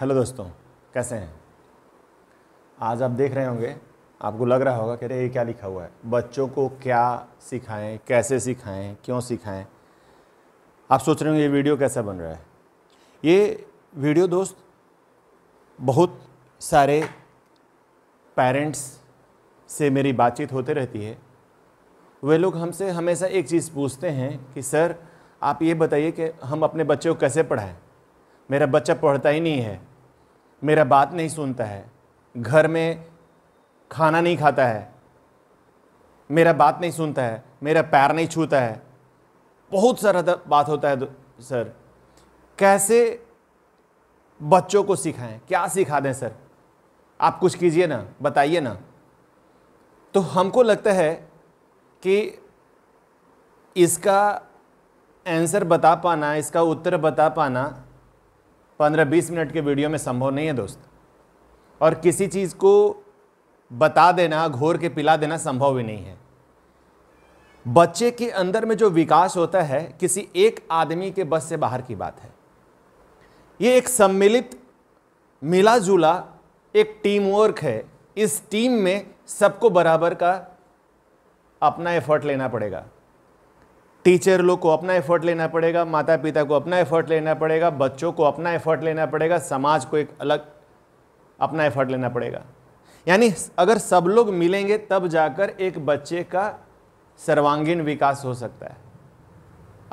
hello दोस्तों कैसे हैं आज आप देख रहे होंगे आपको लग रहा होगा कि अरे ये क्या लिखा हुआ है बच्चों को क्या सिखाएं कैसे सिखाएं क्यों सिखाएं आप सोच रहे होंगे ये वीडियो कैसा बन रहा है ये वीडियो दोस्त बहुत सारे पेरेंट्स से मेरी बातचीत होते रहती है वे लोग हमसे हमेशा एक चीज़ पूछते हैं कि सर आप ये बताइए कि हम अपने बच्चे को कैसे पढ़ाएं मेरा बच्चा पढ़ता ही नहीं है मेरा बात नहीं सुनता है घर में खाना नहीं खाता है मेरा बात नहीं सुनता है मेरा पैर नहीं छूता है बहुत सारा बात होता है सर कैसे बच्चों को सिखाएं क्या सिखा दें सर आप कुछ कीजिए ना बताइए ना तो हमको लगता है कि इसका आंसर बता पाना इसका उत्तर बता पाना पंद्रह बीस मिनट के वीडियो में संभव नहीं है दोस्त और किसी चीज़ को बता देना घोर के पिला देना संभव भी नहीं है बच्चे के अंदर में जो विकास होता है किसी एक आदमी के बस से बाहर की बात है ये एक सम्मिलित मिला जुला एक टीम वर्क है इस टीम में सबको बराबर का अपना एफर्ट लेना पड़ेगा टीचर लोग को अपना एफर्ट लेना पड़ेगा माता पिता को अपना एफर्ट लेना पड़ेगा बच्चों को अपना एफर्ट लेना पड़ेगा समाज को एक अलग अपना एफर्ट लेना पड़ेगा यानी अगर सब लोग मिलेंगे तब जाकर एक बच्चे का सर्वांगीण विकास हो सकता है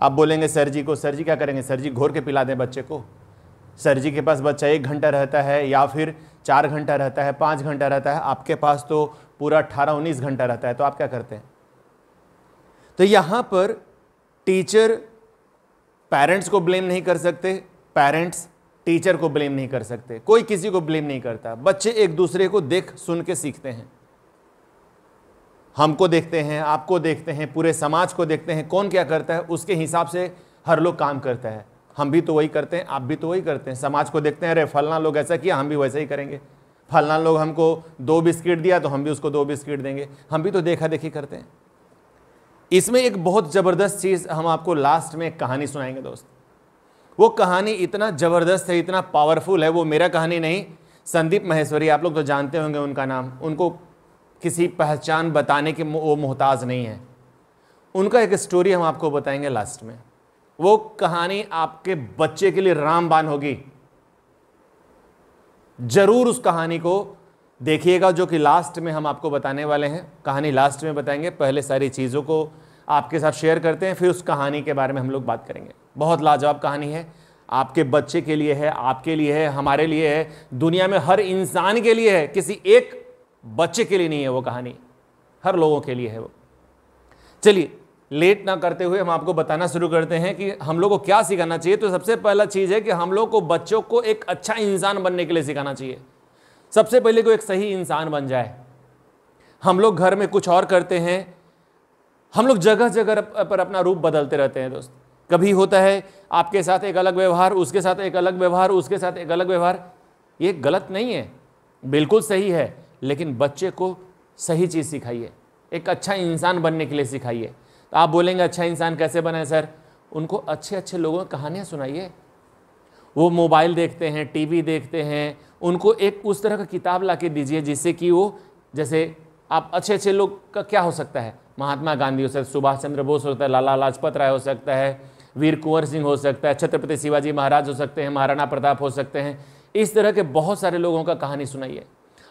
आप बोलेंगे सर जी को सर जी क्या करेंगे सर जी घोर के पिला दें बच्चे को सर जी के पास बच्चा एक घंटा रहता है या फिर चार घंटा रहता है पाँच घंटा रहता है आपके पास तो पूरा अट्ठारह उन्नीस घंटा रहता है तो आप क्या करते हैं तो यहाँ पर टीचर पेरेंट्स को ब्लेम नहीं कर सकते पेरेंट्स टीचर को ब्लेम नहीं कर सकते कोई किसी को ब्लेम नहीं करता बच्चे एक दूसरे को देख सुन के सीखते हैं हमको देखते हैं आपको देखते हैं पूरे समाज को देखते हैं कौन क्या करता है उसके हिसाब से हर लोग काम करता है हम भी तो वही करते हैं आप भी तो वही करते हैं समाज को देखते हैं अरे फलना लोग ऐसा किया हम भी वैसा ही करेंगे फलना लोग हमको दो बिस्किट दिया तो हम भी उसको दो बिस्किट देंगे हम भी तो देखा देखी करते हैं इसमें एक बहुत ज़बरदस्त चीज़ हम आपको लास्ट में एक कहानी सुनाएंगे दोस्त वो कहानी इतना ज़बरदस्त है इतना पावरफुल है वो मेरा कहानी नहीं संदीप महेश्वरी आप लोग तो जानते होंगे उनका नाम उनको किसी पहचान बताने के वो मोहताज नहीं है उनका एक स्टोरी हम आपको बताएंगे लास्ट में वो कहानी आपके बच्चे के लिए रामबान होगी जरूर उस कहानी को देखिएगा जो कि लास्ट में हम आपको बताने वाले हैं कहानी लास्ट में बताएंगे पहले सारी चीज़ों को आपके साथ शेयर करते हैं फिर उस कहानी के बारे में हम लोग बात करेंगे बहुत लाजवाब कहानी है आपके बच्चे के लिए है आपके लिए है हमारे लिए है दुनिया में हर इंसान के लिए है किसी एक बच्चे के लिए नहीं है वो कहानी हर लोगों के लिए है वो चलिए लेट ना करते हुए हम आपको बताना शुरू करते हैं कि हम लोग को क्या सिखाना चाहिए तो सबसे पहला चीज़ है कि हम लोग को बच्चों को एक अच्छा इंसान बनने के लिए सिखाना चाहिए सबसे पहले को एक सही इंसान बन जाए हम लोग घर में कुछ और करते हैं हम लोग जगह जगह पर अपना रूप बदलते रहते हैं दोस्त कभी होता है आपके साथ एक अलग व्यवहार उसके साथ एक अलग व्यवहार उसके साथ एक अलग व्यवहार ये गलत नहीं है बिल्कुल सही है लेकिन बच्चे को सही चीज़ सिखाइए एक अच्छा इंसान बनने के लिए सिखाइए तो आप बोलेंगे अच्छा इंसान कैसे बनाए सर उनको अच्छे अच्छे लोगों की कहानियाँ सुनाइए वो मोबाइल देखते हैं टीवी देखते हैं उनको एक उस तरह का किताब ला के दीजिए जिससे कि वो जैसे आप अच्छे अच्छे लोग का क्या हो सकता है महात्मा गांधी हो सकता है सुभाष चंद्र बोस हो सकता है लाला लाजपत राय हो सकता है वीर कुंवर सिंह हो सकता है छत्रपति शिवाजी महाराज हो सकते हैं महाराणा प्रताप हो सकते हैं इस तरह के बहुत सारे लोगों का कहानी सुनाइए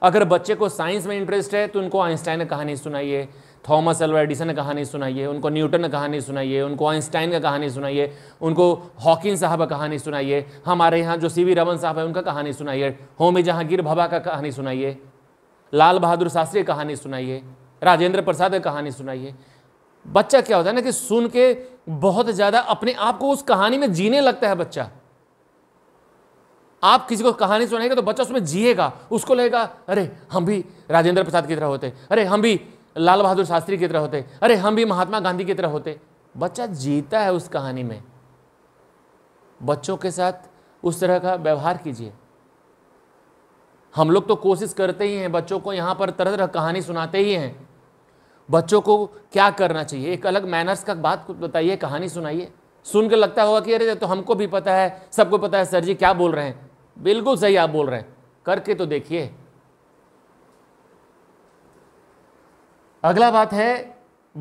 अगर बच्चे को साइंस में इंटरेस्ट है तो उनको आइंस्टाइन कहानी सुनाइए थॉमस एल्वा एडिसन ने कहानी सुनाइए उनको न्यूटन ने कहानी सुनाइए उनको आइंस्टाइन का कहानी सुनाइए उनको हॉकिंग साहब का कहानी सुनाइए हमारे यहाँ जो सी वी रमन साहब है उनका कहानी सुनाइए होमी जहांगीर भबा का कहानी सुनाइए लाल बहादुर शास्त्री की कहानी सुनाइए राजेंद्र प्रसाद की कहानी सुनाइए बच्चा क्या होता है ना कि सुन के बहुत ज़्यादा अपने आप को उस कहानी में जीने लगता है बच्चा आप किसी को कहानी सुनाएंगे तो बच्चा उसमें जिएगा उसको लगेगा अरे हम भी राजेंद्र प्रसाद की तरह होते अरे हम भी लाल बहादुर शास्त्री की तरह होते अरे हम भी महात्मा गांधी की तरह होते बच्चा जीता है उस कहानी में बच्चों के साथ उस तरह का व्यवहार कीजिए हम लोग तो कोशिश करते ही हैं बच्चों को यहाँ पर तरह तरह कहानी सुनाते ही हैं बच्चों को क्या करना चाहिए एक अलग मैनर्स का बात बताइए कहानी सुनाइए सुन के लगता होगा कि अरे तो हमको भी पता है सबको पता है सर जी क्या बोल रहे हैं बिल्कुल सही आप बोल रहे हैं करके तो देखिए अगला बात है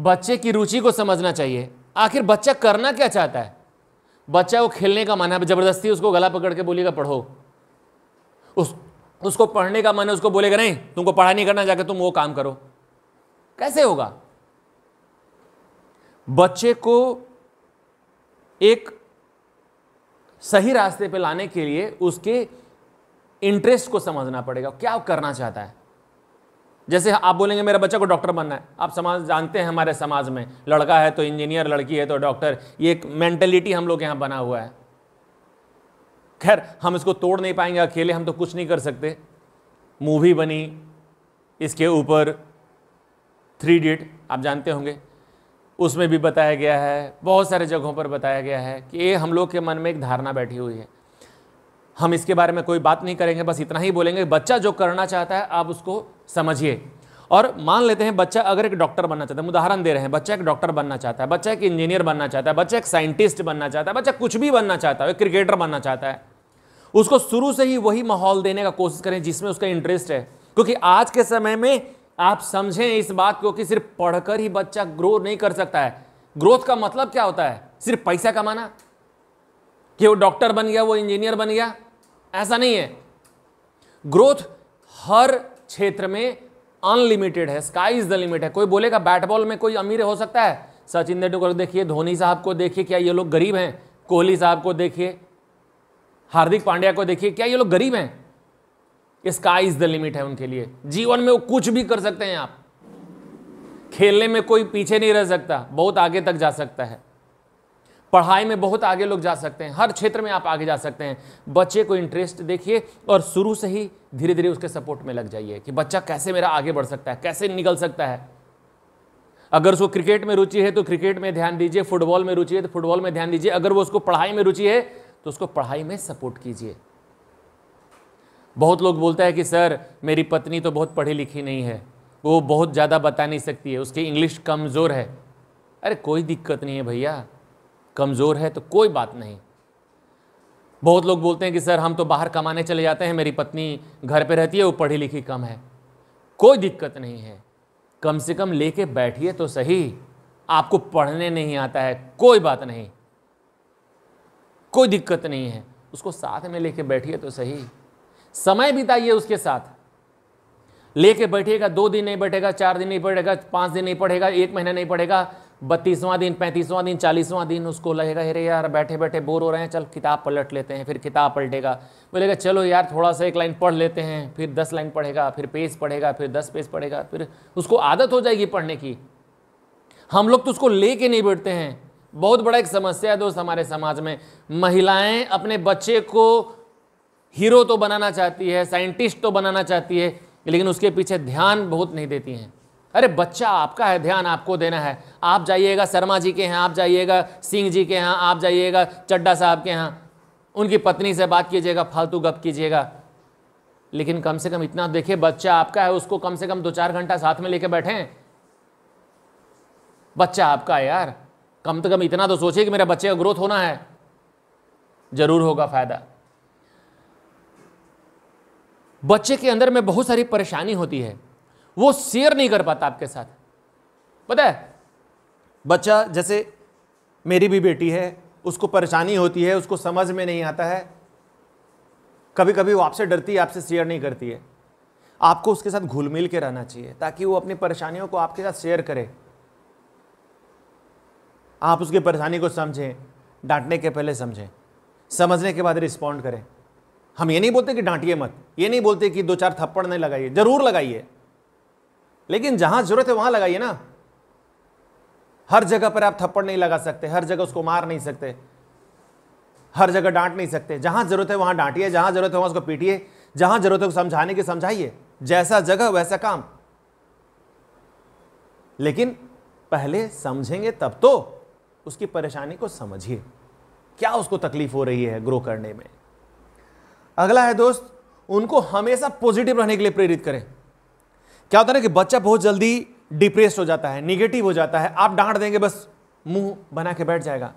बच्चे की रुचि को समझना चाहिए आखिर बच्चा करना क्या चाहता है बच्चा वो खेलने का मन है ज़बरदस्ती उसको गला पकड़ के बोलेगा पढ़ो उस उसको पढ़ने का मन है उसको बोलेगा नहीं तुमको पढ़ा नहीं करना जाकर तुम वो काम करो कैसे होगा बच्चे को एक सही रास्ते पे लाने के लिए उसके इंटरेस्ट को समझना पड़ेगा क्या करना चाहता है जैसे आप बोलेंगे मेरा बच्चा को डॉक्टर बनना है आप समाज जानते हैं हमारे समाज में लड़का है तो इंजीनियर लड़की है तो डॉक्टर ये एक मेंटेलिटी हम लोग यहाँ बना हुआ है खैर हम इसको तोड़ नहीं पाएंगे अकेले हम तो कुछ नहीं कर सकते मूवी बनी इसके ऊपर थ्री इडियट आप जानते होंगे उसमें भी बताया गया है बहुत सारे जगहों पर बताया गया है कि ये हम लोग के मन में एक धारणा बैठी हुई है हम इसके बारे में कोई बात नहीं करेंगे बस इतना ही बोलेंगे बच्चा जो करना चाहता है आप उसको समझिए और मान लेते हैं बच्चा अगर एक डॉक्टर बनना चाहता है उदाहरण दे रहे हैं बच्चा एक डॉक्टर बनना चाहता है बच्चा एक इंजीनियर बनना चाहता है बच्चा एक साइंटिस्ट बनना चाहता है बच्चा कुछ भी बनना चाहता है क्रिकेटर बनना चाहता है उसको शुरू से ही वही माहौल देने का कोशिश करें जिसमें उसका इंटरेस्ट है क्योंकि आज के समय में आप समझें इस बात को कि सिर्फ पढ़कर ही बच्चा ग्रो नहीं कर सकता है ग्रोथ का मतलब क्या होता है सिर्फ पैसा कमाना कि वो डॉक्टर बन गया वो इंजीनियर बन गया ऐसा नहीं है ग्रोथ हर क्षेत्र में अनलिमिटेड है स्काई इज द लिमिट है कोई बोलेगा बैट बॉल में कोई अमीर हो सकता है सचिन तेंदुलकर देखिए धोनी साहब को देखिए क्या ये लोग गरीब हैं कोहली साहब को देखिए हार्दिक पांड्या को देखिए क्या ये लोग गरीब हैं स्काई इज द लिमिट है उनके लिए जीवन में वो कुछ भी कर सकते हैं आप खेलने में कोई पीछे नहीं रह सकता बहुत आगे तक जा सकता है पढ़ाई में बहुत आगे लोग जा सकते हैं हर क्षेत्र में आप आगे जा सकते हैं बच्चे को इंटरेस्ट देखिए और शुरू से ही धीरे धीरे उसके सपोर्ट में लग जाइए कि बच्चा कैसे मेरा आगे बढ़ सकता है कैसे निकल सकता है अगर उसको क्रिकेट में रुचि है तो क्रिकेट में ध्यान दीजिए फुटबॉल में रुचि है तो फुटबॉल में ध्यान दीजिए अगर वो उसको पढ़ाई में रुचि है तो उसको पढ़ाई में सपोर्ट कीजिए बहुत लोग बोलता है कि सर मेरी पत्नी तो बहुत पढ़ी लिखी नहीं है वो बहुत ज़्यादा बता नहीं सकती है उसकी इंग्लिश कमज़ोर है अरे कोई दिक्कत नहीं है भैया कमज़ोर है तो कोई बात नहीं बहुत लोग बोलते हैं कि सर हम तो बाहर कमाने चले जाते हैं मेरी पत्नी घर पे रहती है वो पढ़ी लिखी कम है कोई दिक्कत नहीं है कम से कम लेके बैठिए तो सही आपको पढ़ने नहीं आता है कोई बात नहीं कोई दिक्कत नहीं है उसको साथ में लेके बैठिए तो सही समय बिताइए उसके साथ लेके बैठिएगा दो दिन नहीं बैठेगा चार दिन नहीं पढ़ेगा पाँच दिन नहीं पढ़ेगा एक महीना नहीं पढ़ेगा बत्तीसवां दिन पैंतीसवां दिन चालीसवां दिन उसको लगेगा अरे यार बैठे बैठे बोर हो रहे हैं चल किताब पलट लेते हैं फिर किताब पलटेगा बोलेगा चलो यार थोड़ा सा एक लाइन पढ़ लेते हैं फिर दस लाइन पढ़ेगा फिर पेज पढ़ेगा फिर दस पेज पढ़ेगा फिर उसको आदत हो जाएगी पढ़ने की हम लोग तो उसको ले के नहीं बैठते हैं बहुत बड़ा एक समस्या है दोस्त हमारे समाज में महिलाएं अपने बच्चे को हीरो तो बनाना चाहती है साइंटिस्ट तो बनाना चाहती है लेकिन उसके पीछे ध्यान बहुत नहीं देती हैं अरे बच्चा आपका है ध्यान आपको देना है आप जाइएगा शर्मा जी के यहाँ आप जाइएगा सिंह जी के यहाँ आप जाइएगा चड्डा साहब के यहाँ उनकी पत्नी से बात कीजिएगा फालतू गप कीजिएगा लेकिन कम से कम इतना देखिए बच्चा आपका है उसको कम से कम दो चार घंटा साथ में लेके बैठे बच्चा आपका है यार कम से कम इतना तो सोचिए कि मेरे बच्चे का ग्रोथ होना है ज़रूर होगा फ़ायदा बच्चे के अंदर में बहुत सारी परेशानी होती है वो शेयर नहीं कर पाता आपके साथ पता है बच्चा जैसे मेरी भी बेटी है उसको परेशानी होती है उसको समझ में नहीं आता है कभी कभी वो आपसे डरती है आपसे शेयर नहीं करती है आपको उसके साथ घुल मिल के रहना चाहिए ताकि वो अपनी परेशानियों को आपके साथ शेयर करे आप उसकी परेशानी को समझें डांटने के पहले समझें समझने के बाद रिस्पॉन्ड करें हम ये नहीं बोलते कि डांटिए मत ये नहीं बोलते कि दो चार थप्पड़ नहीं लगाइए ज़रूर लगाइए लेकिन जहां जरूरत है वहां लगाइए ना हर जगह पर आप थप्पड़ नहीं लगा सकते हर जगह उसको मार नहीं सकते हर जगह डांट नहीं सकते जहां जरूरत है वहां डांटिए जहां जरूरत है वहां उसको पीटिए जहां जरूरत है समझाने की समझाइए जैसा जगह वैसा काम लेकिन पहले समझेंगे तब तो उसकी परेशानी को समझिए क्या उसको तकलीफ हो रही है ग्रो करने में अगला है दोस्त उनको हमेशा पॉजिटिव रहने के लिए प्रेरित करें क्या होता है ना कि बच्चा बहुत जल्दी डिप्रेस हो जाता है निगेटिव हो जाता है आप डांट देंगे बस मुंह बना के बैठ जाएगा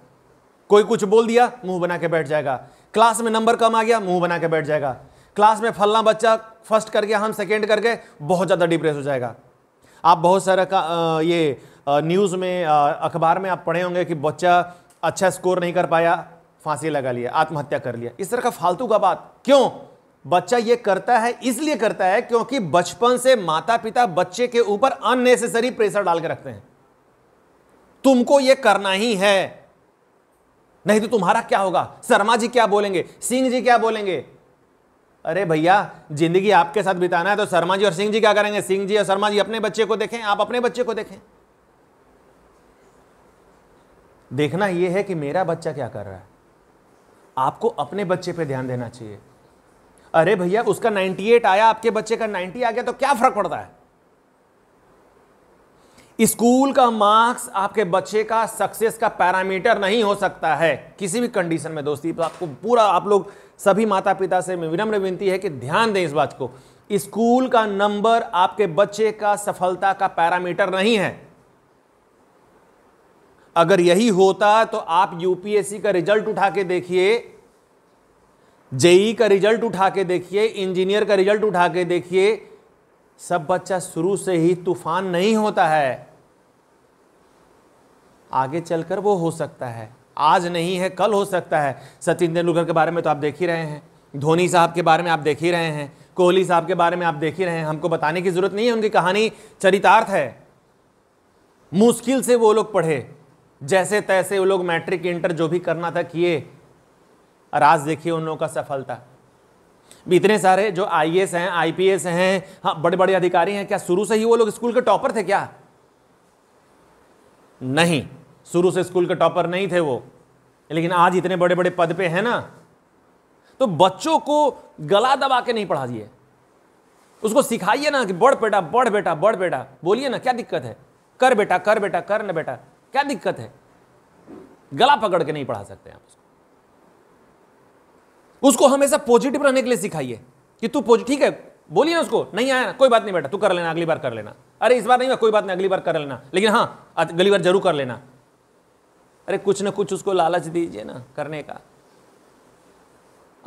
कोई कुछ बोल दिया मुंह बना के बैठ जाएगा क्लास में नंबर कम आ गया मुंह बना के बैठ जाएगा क्लास में फलना बच्चा फर्स्ट करके हम सेकेंड करके बहुत ज़्यादा डिप्रेस हो जाएगा आप बहुत सारा का ये न्यूज़ में अखबार में आप पढ़े होंगे कि बच्चा अच्छा स्कोर नहीं कर पाया फांसी लगा लिया आत्महत्या कर लिया इस तरह का फालतू का बात क्यों बच्चा ये करता है इसलिए करता है क्योंकि बचपन से माता पिता बच्चे के ऊपर अननेसेसरी प्रेशर डाल के रखते हैं तुमको ये करना ही है नहीं तो तुम्हारा क्या होगा शर्मा जी क्या बोलेंगे सिंह जी क्या बोलेंगे अरे भैया जिंदगी आपके साथ बिताना है तो शर्मा जी और सिंह जी क्या करेंगे सिंह जी और शर्मा जी अपने बच्चे को देखें आप अपने बच्चे को देखें देखना यह है कि मेरा बच्चा क्या कर रहा है आपको अपने बच्चे पे ध्यान देना चाहिए अरे भैया उसका 98 आया आपके बच्चे का 90 आ गया तो क्या फर्क पड़ता है स्कूल का मार्क्स आपके बच्चे का सक्सेस का पैरामीटर नहीं हो सकता है किसी भी कंडीशन में दोस्ती तो आपको पूरा आप लोग सभी माता पिता से विनम्र विनती है कि ध्यान दें इस बात को स्कूल का नंबर आपके बच्चे का सफलता का पैरामीटर नहीं है अगर यही होता तो आप यूपीएससी का रिजल्ट उठा के देखिए जेई का रिजल्ट उठा के देखिए इंजीनियर का रिजल्ट उठा के देखिए सब बच्चा शुरू से ही तूफान नहीं होता है आगे चलकर वो हो सकता है आज नहीं है कल हो सकता है सचिन तेंदुलकर के बारे में तो आप देख ही रहे हैं धोनी साहब के बारे में आप देख ही रहे हैं कोहली साहब के बारे में आप देख ही रहे हैं हमको बताने की जरूरत नहीं है उनकी कहानी चरितार्थ है मुश्किल से वो लोग पढ़े जैसे तैसे वो लोग मैट्रिक इंटर जो भी करना था किए राज देखिए उन लोगों का सफलता इतने सारे जो एस हैं एस हैं हाँ बड़े बड़े अधिकारी हैं क्या शुरू से ही वो लोग स्कूल के टॉपर थे क्या नहीं शुरू से स्कूल के टॉपर नहीं थे वो लेकिन आज इतने बड़े बड़े पद पे हैं ना तो बच्चों को गला दबा के नहीं पढ़ा दिए उसको सिखाइए ना कि बढ़ बेटा बढ़ बेटा बढ़ बेटा बोलिए ना क्या दिक्कत है कर बेटा कर बेटा कर ना बेटा क्या दिक्कत है गला पकड़ के नहीं पढ़ा सकते आप उसको उसको हमेशा पॉजिटिव रहने के लिए सिखाइए कि तू ठीक है बोलिए ना उसको नहीं आया ना कोई बात नहीं बेटा तू कर लेना अगली बार कर लेना अरे इस बार नहीं कोई बात नहीं अगली बार कर लेना लेकिन हाँ अगली बार जरूर कर लेना अरे कुछ ना कुछ उसको लालच दीजिए ना करने का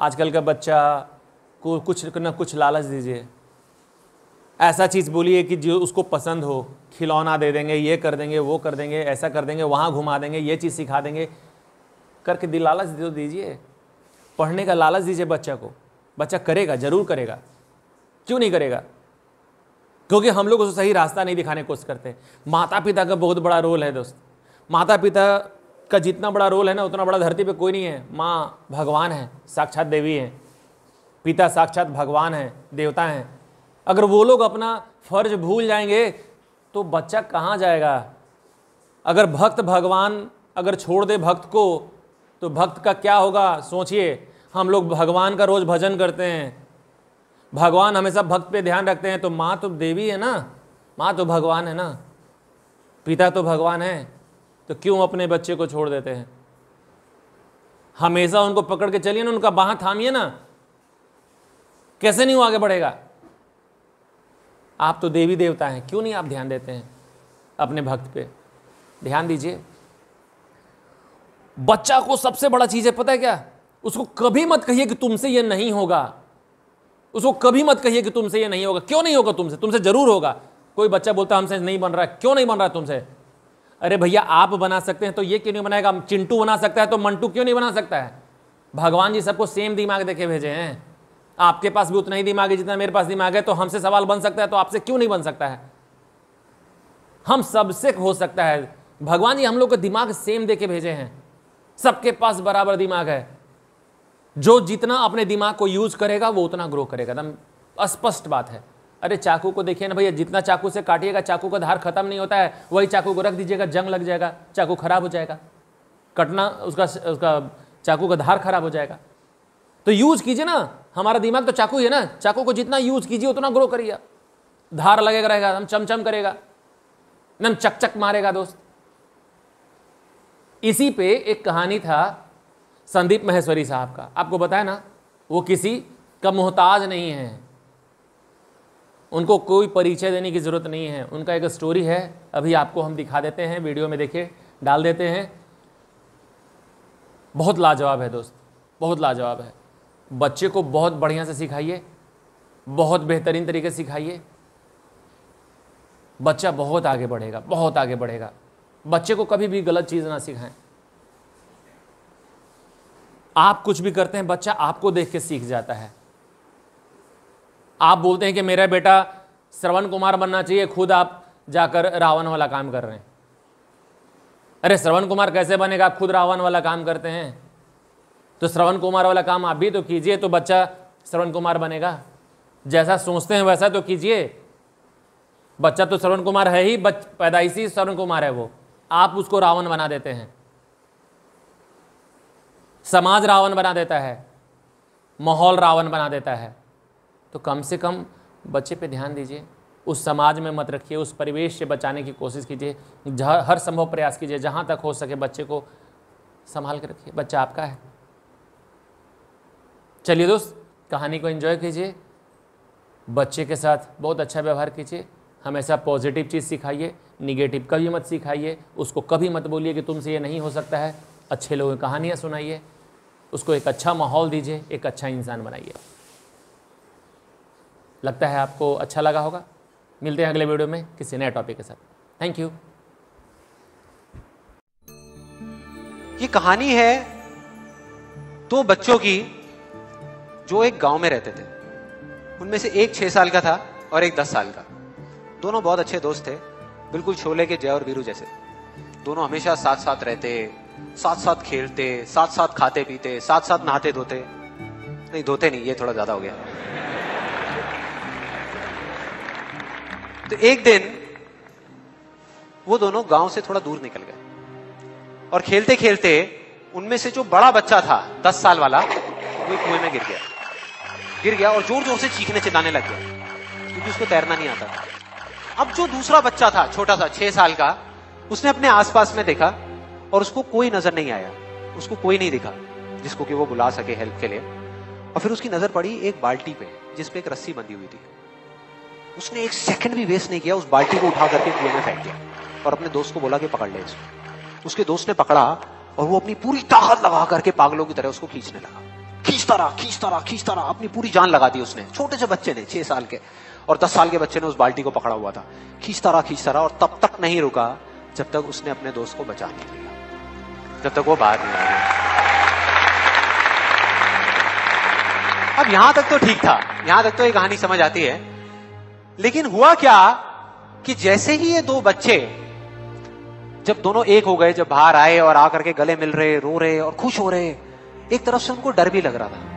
आजकल का बच्चा को कुछ ना कुछ लालच दीजिए ऐसा चीज़ बोलिए कि जो उसको पसंद हो खिलौना दे देंगे ये कर देंगे वो कर देंगे ऐसा कर देंगे वहाँ घुमा देंगे ये चीज़ सिखा देंगे करके लालच दे दीजिए पढ़ने का लालच दीजिए बच्चा को बच्चा करेगा जरूर करेगा क्यों नहीं करेगा क्योंकि हम लोग उसे सही रास्ता नहीं दिखाने की कोशिश करते माता पिता का बहुत बड़ा रोल है दोस्त माता पिता का जितना बड़ा रोल है ना उतना बड़ा धरती पे कोई नहीं है माँ भगवान है साक्षात देवी है पिता साक्षात भगवान है देवता हैं अगर वो लोग अपना फर्ज भूल जाएंगे तो बच्चा कहाँ जाएगा अगर भक्त भगवान अगर छोड़ दे भक्त को तो भक्त का क्या होगा सोचिए हम लोग भगवान का रोज़ भजन करते हैं भगवान हमेशा भक्त पे ध्यान रखते हैं तो माँ तो देवी है ना माँ तो भगवान है ना पिता तो भगवान है तो क्यों अपने बच्चे को छोड़ देते हैं हमेशा उनको पकड़ के चलिए ना उनका बाह थामिए ना कैसे नहीं वो आगे बढ़ेगा आप तो देवी देवता हैं क्यों नहीं आप ध्यान देते हैं अपने भक्त पे ध्यान दीजिए बच्चा को सबसे बड़ा चीज़ है पता है क्या उसको कभी मत कहिए कि तुमसे यह नहीं होगा उसको कभी मत कहिए कि तुमसे यह नहीं होगा क्यों नहीं होगा तुमसे तुमसे जरूर होगा कोई बच्चा बोलता हमसे नहीं बन रहा है क्यों नहीं बन रहा है तुमसे अरे भैया आप बना सकते हैं तो ये क्यों नहीं बनाएगा चिंटू बना सकता है तो मंटू क्यों नहीं बना सकता है भगवान जी सबको सेम दिमाग देखे भेजे हैं आपके पास भी उतना ही दिमाग है जितना मेरे पास दिमाग है तो हमसे सवाल बन सकता है तो आपसे क्यों नहीं बन सकता है हम सबसे हो सकता है भगवान जी हम लोग को दिमाग सेम दे के भेजे हैं सबके पास बराबर दिमाग है जो जितना अपने दिमाग को यूज करेगा वो उतना ग्रो करेगा एकदम अस्पष्ट बात है अरे चाकू को देखिए ना भैया जितना चाकू से काटिएगा चाकू का धार खत्म नहीं होता है वही चाकू को रख दीजिएगा जंग लग जाएगा चाकू खराब हो जाएगा कटना उसका उसका चाकू का धार खराब हो जाएगा तो यूज कीजिए ना हमारा दिमाग तो चाकू है ना चाकू को जितना यूज कीजिए उतना ग्रो करिए धार लगेगा रहेगा हम चमचम करेगा नम चकचक मारेगा दोस्त इसी पे एक कहानी था संदीप महेश्वरी साहब का आपको बताया ना वो किसी का मोहताज नहीं है उनको कोई परिचय देने की ज़रूरत नहीं है उनका एक स्टोरी है अभी आपको हम दिखा देते हैं वीडियो में देखिए डाल देते हैं बहुत लाजवाब है दोस्त बहुत लाजवाब है बच्चे को बहुत बढ़िया से सिखाइए बहुत बेहतरीन तरीके से सिखाइए बच्चा बहुत आगे बढ़ेगा बहुत आगे बढ़ेगा बच्चे को कभी भी गलत चीज़ ना सिखाएं आप कुछ भी करते हैं बच्चा आपको देख के सीख जाता है आप बोलते हैं कि मेरा बेटा श्रवण कुमार बनना चाहिए खुद आप जाकर रावण वाला काम कर रहे हैं अरे श्रवण कुमार कैसे बनेगा आप खुद रावण वाला काम करते हैं तो श्रवण कुमार वाला काम आप भी तो कीजिए तो बच्चा श्रवण कुमार बनेगा जैसा सोचते हैं वैसा तो कीजिए बच्चा तो श्रवण कुमार है ही बच पैदाइशी श्रवण कुमार है वो आप उसको रावण बना देते हैं समाज रावण बना देता है माहौल रावण बना देता है तो कम से कम बच्चे पे ध्यान दीजिए उस समाज में मत रखिए उस परिवेश से बचाने की कोशिश कीजिए हर संभव प्रयास कीजिए जहाँ तक हो सके बच्चे को संभाल के रखिए बच्चा आपका है चलिए दोस्त कहानी को एंजॉय कीजिए बच्चे के साथ बहुत अच्छा व्यवहार कीजिए हमेशा पॉजिटिव चीज़ सिखाइए निगेटिव कभी मत सिखाइए उसको कभी मत बोलिए कि तुमसे ये नहीं हो सकता है अच्छे लोगों की कहानियाँ सुनाइए उसको एक अच्छा माहौल दीजिए एक अच्छा इंसान बनाइए लगता है आपको अच्छा लगा होगा मिलते हैं अगले वीडियो में किसी नए टॉपिक के साथ थैंक यू ये कहानी है दो बच्चों की जो एक गांव में रहते थे उनमें से एक छह साल का था और एक दस साल का दोनों बहुत अच्छे दोस्त थे बिल्कुल छोले के जय और वीरू जैसे दोनों हमेशा साथ साथ रहते साथ साथ खेलते साथ साथ खाते पीते साथ साथ नहाते धोते नहीं धोते नहीं ये थोड़ा ज्यादा हो गया तो एक दिन वो दोनों गांव से थोड़ा दूर निकल गए और खेलते खेलते उनमें से जो बड़ा बच्चा था दस साल वाला वो कुएं में गिर गया गिर गया और जोर जोर से चीखने चिल्लाने लग गया क्योंकि उसको तैरना नहीं आता था अब जो दूसरा बच्चा था छोटा सा छह साल का उसने अपने आसपास में देखा और उसको कोई नजर नहीं आया उसको कोई नहीं दिखा जिसको कि वो बुला सके हेल्प के लिए और फिर उसकी नजर पड़ी एक बाल्टी पे जिसपे एक रस्सी बंधी हुई थी उसने एक सेकंड भी वेस्ट नहीं किया उस बाल्टी को उठा करके कुएं में फेंक दिया और अपने दोस्त को बोला कि पकड़ ले इसको उसके दोस्त ने पकड़ा और वो अपनी पूरी ताकत लगा करके पागलों की तरह उसको खींचने लगा खींचता रहा खींचता रहा खींचता रहा अपनी पूरी जान लगा दी उसने छोटे से बच्चे ने छह साल के और दस साल के बच्चे ने उस बाल्टी को पकड़ा हुआ था खींचता रहा खींचता रहा और तब तक नहीं रुका जब तक उसने अपने दोस्त को बचा नहीं लिया जब तक वो बाहर नहीं आ गया अब यहां तक तो ठीक था यहां तक तो ये कहानी समझ आती है लेकिन हुआ क्या कि जैसे ही ये दो बच्चे जब दोनों एक हो गए जब बाहर आए और आकर के गले मिल रहे रो रहे और खुश हो रहे एक तरफ से उनको डर भी लग रहा था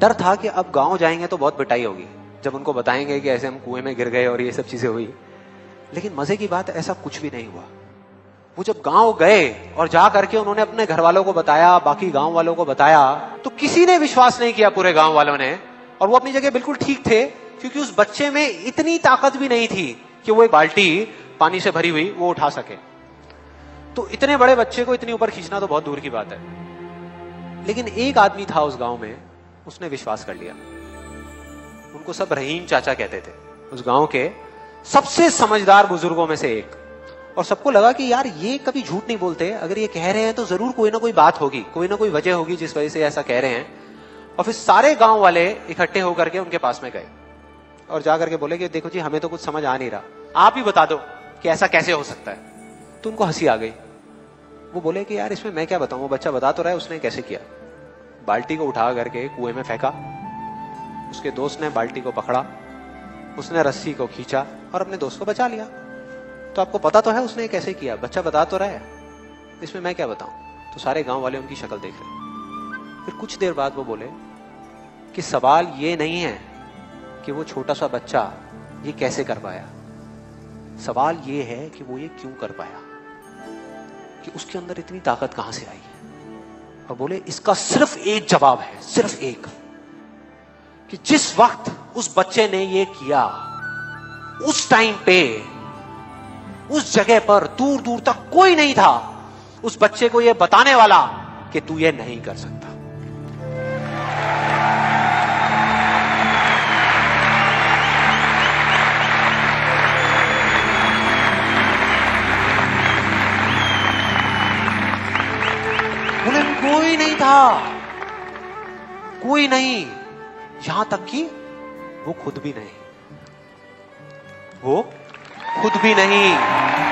डर था कि अब गांव जाएंगे तो बहुत पिटाई होगी जब उनको बताएंगे कि ऐसे हम कुएं में गिर गए और ये सब चीजें हुई लेकिन मजे की बात ऐसा कुछ भी नहीं हुआ वो जब गांव गए और जा करके उन्होंने अपने घर वालों को बताया बाकी गांव वालों को बताया तो किसी ने विश्वास नहीं किया पूरे गांव वालों ने और वो अपनी जगह बिल्कुल ठीक थे क्योंकि उस बच्चे में इतनी ताकत भी नहीं थी कि वो एक बाल्टी पानी से भरी हुई वो उठा सके तो इतने बड़े बच्चे को इतनी ऊपर खींचना तो बहुत दूर की बात है लेकिन एक आदमी था उस गांव में उसने विश्वास कर लिया उनको सब रहीम चाचा कहते थे उस गांव के सबसे समझदार बुजुर्गों में से एक और सबको लगा कि यार ये कभी झूठ नहीं बोलते अगर ये कह रहे हैं तो जरूर कोई ना कोई बात होगी कोई ना कोई वजह होगी जिस वजह से ऐसा कह रहे हैं और फिर सारे गांव वाले इकट्ठे होकर के उनके पास में गए और जाकर के बोले कि देखो जी हमें तो कुछ समझ आ नहीं रहा आप ही बता दो कि ऐसा कैसे हो सकता है तो उनको हंसी आ गई वो बोले कि यार इसमें मैं क्या बताऊं वो बच्चा बता तो रहा है उसने कैसे किया बाल्टी को उठा करके कुएं में फेंका उसके दोस्त ने बाल्टी को पकड़ा उसने रस्सी को खींचा और अपने दोस्त को बचा लिया तो आपको पता तो है उसने कैसे किया बच्चा बता तो रहा है इसमें मैं क्या बताऊं तो सारे गांव वाले उनकी शक्ल देख रहे फिर कुछ देर बाद वो बोले कि सवाल ये नहीं है कि वो छोटा सा बच्चा ये कैसे कर पाया सवाल ये है कि वो ये क्यों कर पाया कि उसके अंदर इतनी ताकत कहां से आई है और बोले इसका सिर्फ एक जवाब है सिर्फ एक कि जिस वक्त उस बच्चे ने ये किया उस टाइम पे उस जगह पर दूर दूर तक कोई नहीं था उस बच्चे को यह बताने वाला कि तू ये नहीं कर सकता उन्हें कोई नहीं था कोई नहीं यहां तक कि वो खुद भी नहीं वो खुद भी नहीं